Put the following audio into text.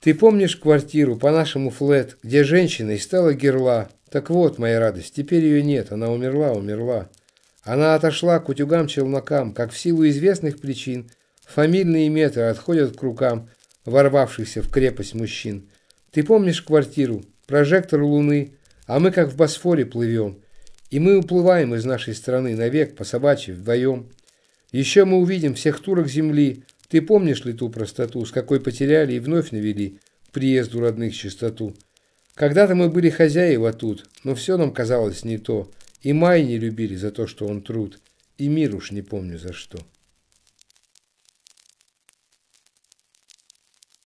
Ты помнишь квартиру по-нашему флет, где женщина и стала герла? Так вот, моя радость, теперь ее нет, она умерла, умерла. Она отошла к утюгам-челнокам, как в силу известных причин фамильные метры отходят к рукам ворвавшихся в крепость мужчин. Ты помнишь квартиру, прожектор луны, а мы как в Босфоре плывем. И мы уплываем из нашей страны навек по собачьи вдвоем. Еще мы увидим всех турок земли, ты помнишь ли ту простоту, с какой потеряли и вновь навели приезду родных чистоту? Когда-то мы были хозяева тут, но все нам казалось не то. И май не любили за то, что он труд, и мир уж не помню за что.